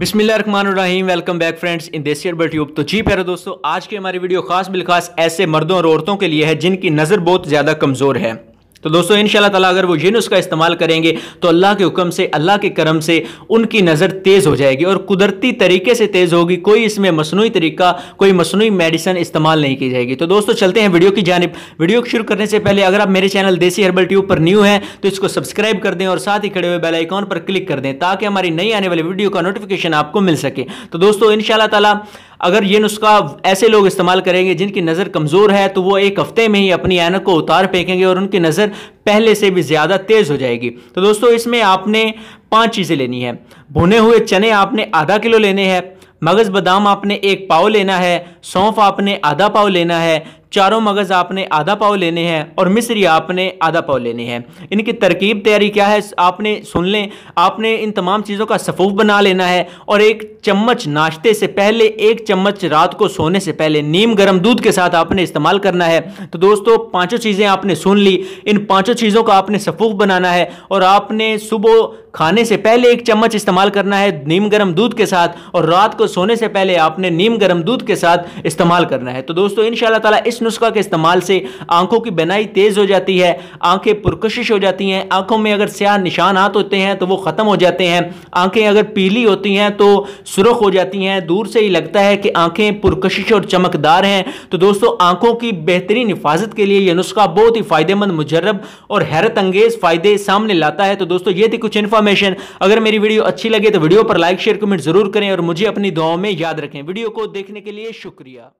बिस्मिल्लाहिर्रहमानिर्रहीम welcome back friends इन देसी अरबर तो जी प्यारे दोस्तों आज की हमारी वीडियो खास बिलखास ऐसे मर्दों और औरतों के लिए है जिनकी नज़र बहुत ज़्यादा कमज़ोर है तो दोस्तों इन तला अगर वो ये नुस्खा इस्तेमाल करेंगे तो अल्लाह के हुक्म से अल्लाह के करम से उनकी नज़र तेज़ हो जाएगी और कुदरती तरीके से तेज़ होगी कोई इसमें मसनू तरीका कोई मसनू मेडिसन इस्तेमाल नहीं की जाएगी तो दोस्तों चलते हैं वीडियो की जानब वीडियो को शुरू करने से पहले अगर आप मेरे चैनल देसी हर्बल ट्यूब पर न्यू है तो इसको सब्सक्राइब कर दें और साथ ही खड़े हुए बेलाइकॉन पर क्लिक कर दें ताकि हमारी नई आने वाली वीडियो का नोटिफिकेशन आपको मिल सके तो दोस्तों इन तला अगर ये नुस्खा ऐसे लोग इस्तेमाल करेंगे जिनकी नज़र कमज़ोर है तो वो एक हफ्ते में ही अपनी ऐनक को उतार फेंकेंगे और उनकी नज़र पहले से भी ज़्यादा तेज़ हो जाएगी तो दोस्तों इसमें आपने पाँच चीज़ें लेनी है भुने हुए चने आपने आधा किलो लेने हैं मगज़ बादाम आपने एक पाव लेना है सौंफ आपने आधा पाव लेना है चारों मगज़ आपने आधा पाव लेने हैं और मिसरी आपने आधा पाव लेने हैं इनकी तरकीब तैयारी क्या है आपने सुन लें आपने इन तमाम चीज़ों का सफ़ूफ बना लेना है और एक चम्मच नाश्ते से पहले एक चम्मच रात को सोने से पहले नीम गर्म दूध के साथ आपने इस्तेमाल करना है तो दोस्तों पाँचों चीज़ें आपने सुन ली इन पाँचों चीज़ों का आपने सफ़ूफ बनाना है और आपने सुबह खाने से पहले एक चम्मच इस्तेमाल करना है नीम गर्म दूध के साथ और रात को सोने से पहले आपने नीम गर्म दूध के साथ इस्तेमाल करना है तो दोस्तों इन ताला इस नुस्खा के इस्तेमाल से आंखों की बनाई तेज़ हो जाती है आंखें पुरकशिश हो जाती हैं आंखों में अगर स्याह निशान निशानात होते हैं तो वो ख़त्म हो जाते हैं आंखें अगर पीली होती हैं तो सुरख हो जाती हैं दूर से ही लगता है कि आंखें पुरकशिश और चमकदार हैं तो दोस्तों आंखों की बेहतरीन हिफाजत के लिए यह नुस्खा बहुत ही फ़ायदेमंद मुजरब और हैरत अंगेज़ फ़ायदे सामने लाता है तो दोस्तों ये थी कुछ इन्फॉर्मेशन अगर मेरी वीडियो अच्छी लगे तो वीडियो पर लाइक शेयर कमेंट ज़रूर करें और मुझे अपनी दुआओं में याद रखें वीडियो को देखने के लिए शुक्रिया